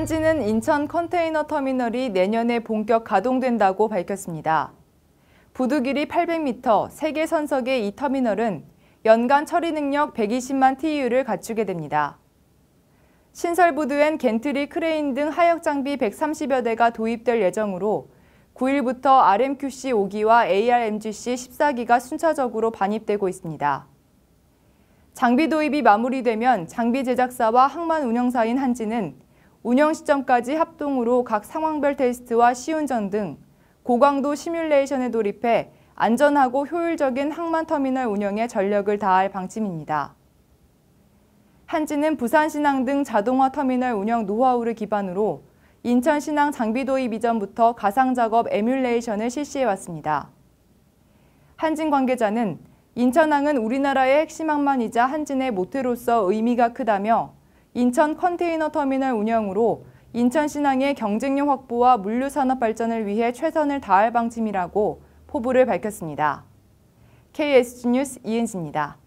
한지는 인천 컨테이너 터미널이 내년에 본격 가동된다고 밝혔습니다. 부두길이 800m, 세계 선석의 이 터미널은 연간 처리 능력 120만 TU를 갖추게 됩니다. 신설 부두엔 겐트리 크레인 등 하역 장비 130여 대가 도입될 예정으로 9일부터 RMQC 5기와 ARMGC 14기가 순차적으로 반입되고 있습니다. 장비 도입이 마무리되면 장비 제작사와 항만 운영사인 한지는 운영 시점까지 합동으로 각 상황별 테스트와 시운전 등 고강도 시뮬레이션에 돌입해 안전하고 효율적인 항만터미널 운영에 전력을 다할 방침입니다. 한지는 부산신항 등 자동화 터미널 운영 노하우를 기반으로 인천신항 장비 도입 이전부터 가상작업 에뮬레이션을 실시해왔습니다. 한진 관계자는 인천항은 우리나라의 핵심항만이자 한진의 모태로서 의미가 크다며 인천 컨테이너 터미널 운영으로 인천 신항의 경쟁력 확보와 물류 산업 발전을 위해 최선을 다할 방침이라고 포부를 밝혔습니다. KSG 뉴스 이은지입니다.